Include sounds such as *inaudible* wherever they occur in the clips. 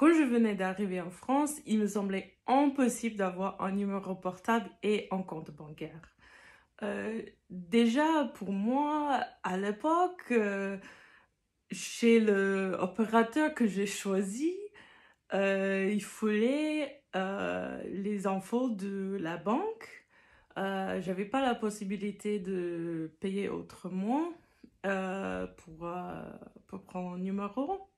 Quand je venais d'arriver en France, il me semblait impossible d'avoir un numéro portable et un compte bancaire. Euh, déjà, pour moi, à l'époque, euh, chez l'opérateur que j'ai choisi, euh, il fallait les infos de la banque. Je J'avais pas la possibilité de payer autrement pour, pour prendre un numéro.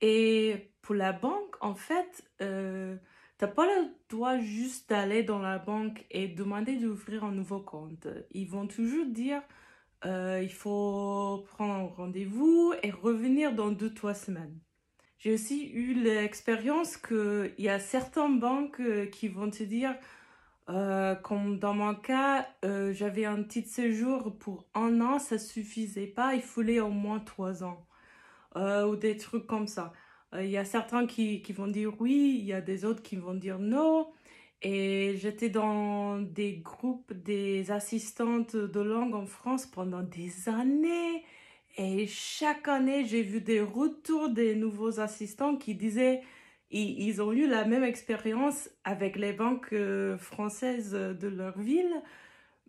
Et pour la banque, en fait, tu euh, t'as pas le droit juste d'aller dans la banque et demander d'ouvrir un nouveau compte. Ils vont toujours dire euh, il faut prendre rendez-vous et revenir dans deux, trois semaines. J'ai aussi eu l'expérience qu'il y a certaines banques euh, qui vont te dire, comme dans mon cas, j'avais un petit séjour pour un an, ça suffisait pas, il fallait au moins trois ans. Euh, ou des trucs comme ça. Euh, il y a certains qui, qui vont dire oui, il y a des autres qui vont dire non. Et j'étais dans des groupes des assistantes de langue en France pendant des années. Et chaque année, j'ai vu des retours des nouveaux assistants qui disaient ils, ont eu la même expérience avec les banques euh, françaises de leur ville,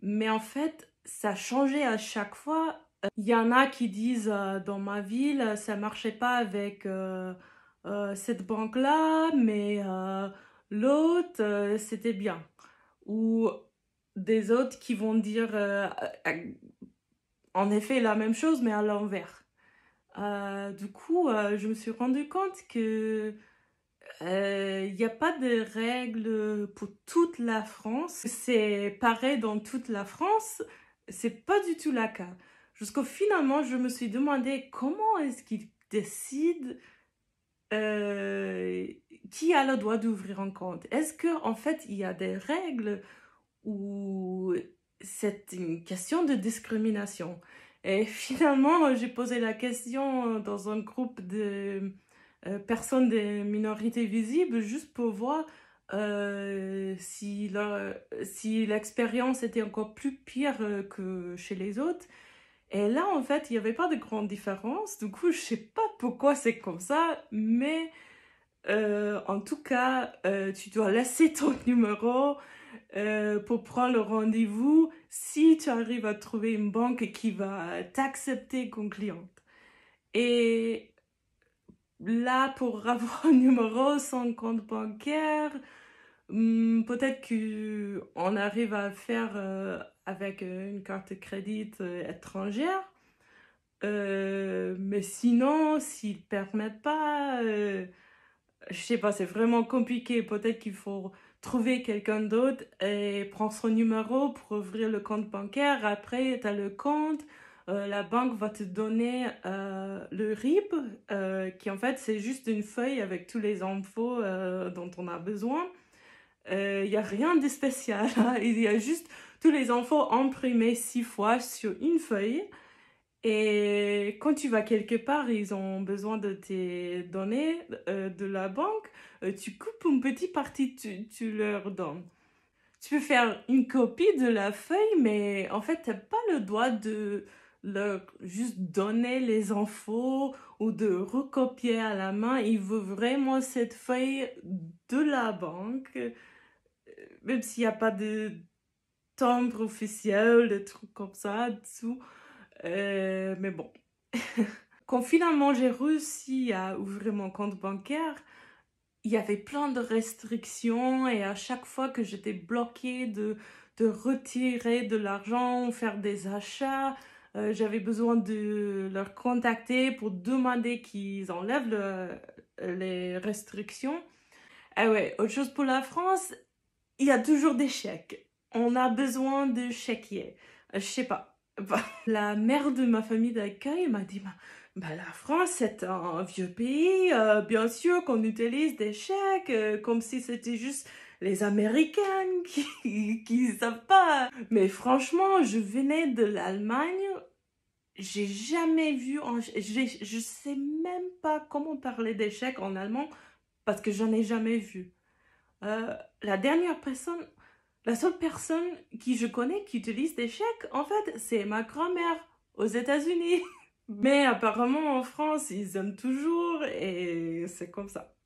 mais en fait, ça changeait à chaque fois il y en a qui disent euh, dans ma ville, euh, ça ne marchait pas avec euh, cette banque-là, mais l'autre, c'était bien. Ou des autres qui vont dire en effet la même chose, mais à l'envers. du coup, je me suis rendu compte que il n'y a pas de règles pour toute la France. C'est pareil dans toute la France. C'est pas du tout la cas. Jusqu'au finalement, je me suis demandé comment est-ce qu'ils décident euh, qui a le droit d'ouvrir un compte. Est-ce qu'en en fait, il y a des règles ou c'est une question de discrimination Et *laughs* finalement, j'ai posé la question euh, dans un groupe de euh, personnes des minorités visibles juste pour voir euh, si l'expérience était encore plus pire que chez les autres. Et là, en fait, il n'y avait pas de grande différence. Du coup, je sais pas pourquoi c'est comme ça, mais euh, en tout cas, euh, tu dois laisser ton *laughs* numéro euh, pour prendre le rendez-vous si tu arrives à trouver une banque qui va t'accepter comme cliente. Et là, pour *laughs* avoir un numéro sans compte bancaire, Hmm, peut-être qu'on arrive à faire euh, avec euh, une carte de crédit euh, étrangère. mais sinon, s'ils ne permettent pas, Je je sais pas, c'est vraiment compliqué. Peut-être qu'il faut trouver quelqu'un d'autre et prendre son numéro pour ouvrir le compte bancaire. Après, tu as le compte. la banque va te donner le RIB qui en fait c'est juste une feuille avec tous les infos dont on a besoin il euh, n'y a rien de spécial. Hein. Il y a juste tous les infos imprimés six fois sur une feuille. Et quand tu vas quelque part, ils ont besoin de tes données euh, de la banque, euh, tu coupes une petite partie, tu, tu, leur donnes. Tu peux faire une copie de la feuille, mais en fait, tu n'as pas le droit de leur juste donner les infos ou de recopier à la main. Ils veulent vraiment cette feuille de la banque même s'il n'y a pas de timbre officiel, des trucs comme ça dessous. Euh, mais bon. *laughs* Quand finalement j'ai réussi à ouvrir mon compte bancaire, il y avait plein de restrictions et à chaque fois que j'étais bloquée de, de retirer de l'argent, faire des achats, euh, j'avais besoin de leur contacter pour demander qu'ils enlèvent les restrictions. Et ah ouais, autre chose pour la France, il y a toujours des chèques. On a besoin de chéquier. Euh, je sais pas. Bah, *laughs* la mère de ma famille d'accueil m'a dit bah, bah la France, c'est un vieux pays. Euh, bien sûr qu'on utilise des chèques euh, comme si c'était juste les Américaines *laughs* qui, qui savent pas. Mais franchement, je venais de l'Allemagne. J'ai jamais vu. je sais même pas comment parler d'échecs en allemand parce que j'en ai jamais vu. Euh, la dernière personne, la seule personne qui je connais qui utilise des chèques, en fait, c'est ma grand-mère aux États-Unis. Mm. Mais apparemment en France, ils aiment toujours et c'est comme ça.